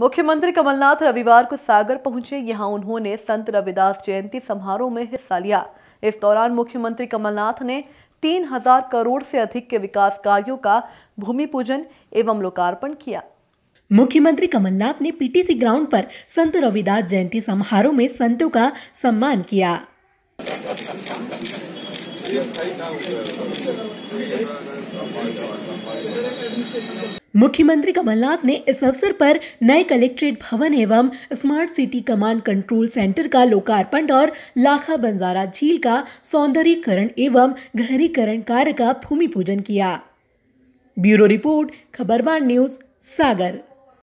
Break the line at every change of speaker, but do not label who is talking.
मुख्यमंत्री कमलनाथ रविवार को सागर पहुंचे यहां उन्होंने संत रविदास जयंती समारोह में हिस्सा लिया इस दौरान मुख्यमंत्री कमलनाथ ने तीन हजार करोड़ से अधिक के विकास कार्यों का भूमि पूजन एवं लोकार्पण किया
मुख्यमंत्री कमलनाथ ने पीटीसी ग्राउंड पर संत रविदास जयंती समारोह में संतों का सम्मान किया मुख्यमंत्री कमलनाथ ने इस अवसर पर नए कलेक्ट्रेट भवन एवं smart city command control centre का लोकार्पण और लाखा बंजारा झील का सौंदर्यकरण एवं गहरीकरण कार्य
का भूमि पूजन किया ब्यूरो रिपोर्ट खबरबार न्यूज सागर